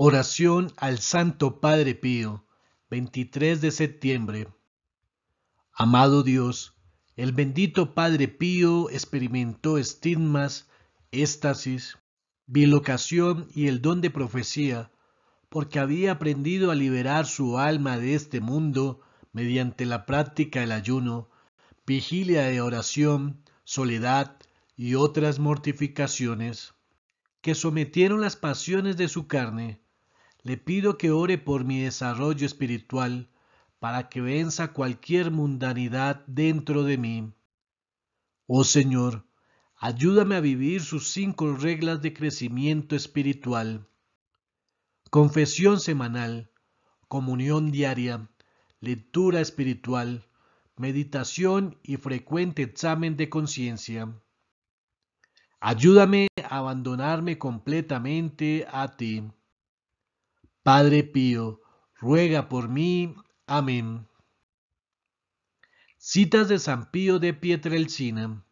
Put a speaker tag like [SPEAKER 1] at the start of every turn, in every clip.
[SPEAKER 1] Oración al Santo Padre Pío, 23 de septiembre. Amado Dios, el bendito Padre Pío experimentó estigmas, éxtasis, bilocación y el don de profecía, porque había aprendido a liberar su alma de este mundo mediante la práctica del ayuno, vigilia de oración, soledad y otras mortificaciones, que sometieron las pasiones de su carne le pido que ore por mi desarrollo espiritual para que venza cualquier mundanidad dentro de mí. Oh Señor, ayúdame a vivir sus cinco reglas de crecimiento espiritual. Confesión semanal, comunión diaria, lectura espiritual, meditación y frecuente examen de conciencia. Ayúdame a abandonarme completamente a ti. Padre Pío, ruega por mí. Amén. Citas de San Pío de Pietrelcina.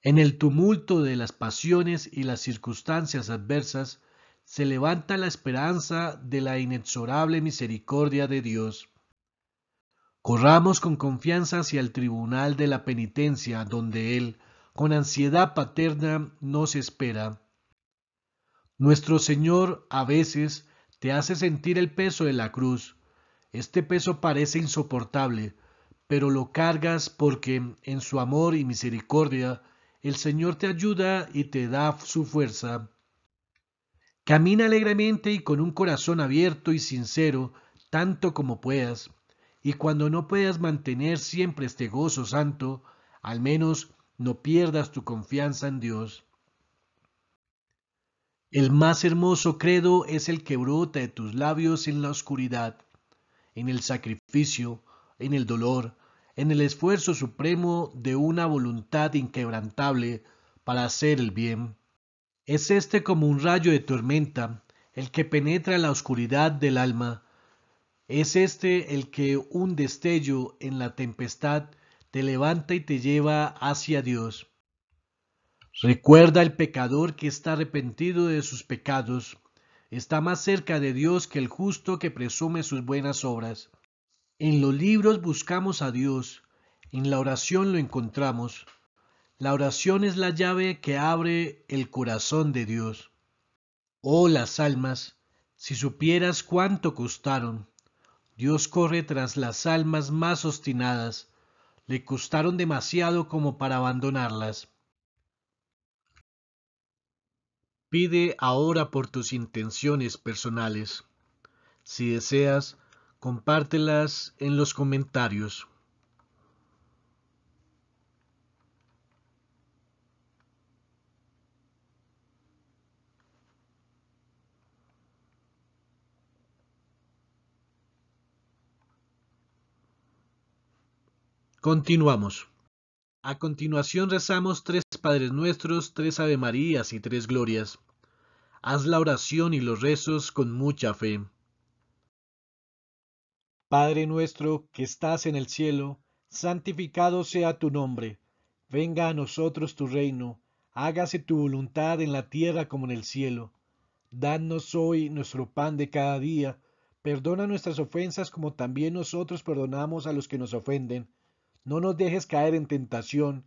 [SPEAKER 1] En el tumulto de las pasiones y las circunstancias adversas, se levanta la esperanza de la inexorable misericordia de Dios. Corramos con confianza hacia el tribunal de la penitencia, donde Él, con ansiedad paterna, nos espera. Nuestro Señor a veces te hace sentir el peso de la cruz. Este peso parece insoportable, pero lo cargas porque en su amor y misericordia el Señor te ayuda y te da su fuerza. Camina alegremente y con un corazón abierto y sincero, tanto como puedas, y cuando no puedas mantener siempre este gozo santo, al menos no pierdas tu confianza en Dios. El más hermoso credo es el que brota de tus labios en la oscuridad, en el sacrificio, en el dolor, en el esfuerzo supremo de una voluntad inquebrantable para hacer el bien. Es este como un rayo de tormenta, el que penetra la oscuridad del alma. Es este el que un destello en la tempestad te levanta y te lleva hacia Dios. Recuerda el pecador que está arrepentido de sus pecados, está más cerca de Dios que el justo que presume sus buenas obras. En los libros buscamos a Dios, en la oración lo encontramos. La oración es la llave que abre el corazón de Dios. Oh las almas, si supieras cuánto costaron. Dios corre tras las almas más obstinadas, le costaron demasiado como para abandonarlas. Pide ahora por tus intenciones personales. Si deseas, compártelas en los comentarios. Continuamos. A continuación rezamos tres Padres Nuestros, tres Ave Marías y tres Glorias. Haz la oración y los rezos con mucha fe. Padre nuestro que estás en el cielo, santificado sea tu nombre. Venga a nosotros tu reino, hágase tu voluntad en la tierra como en el cielo. Danos hoy nuestro pan de cada día. Perdona nuestras ofensas como también nosotros perdonamos a los que nos ofenden. No nos dejes caer en tentación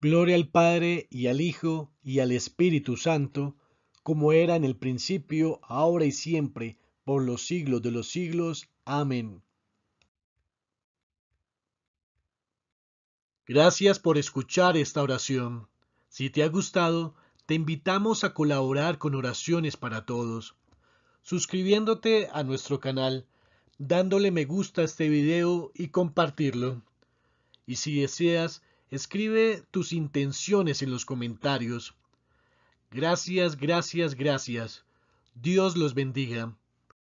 [SPEAKER 1] Gloria al Padre y al Hijo y al Espíritu Santo, como era en el principio, ahora y siempre, por los siglos de los siglos. Amén. Gracias por escuchar esta oración. Si te ha gustado, te invitamos a colaborar con oraciones para todos, suscribiéndote a nuestro canal, dándole me gusta a este video y compartirlo. Y si deseas, Escribe tus intenciones en los comentarios. Gracias, gracias, gracias. Dios los bendiga.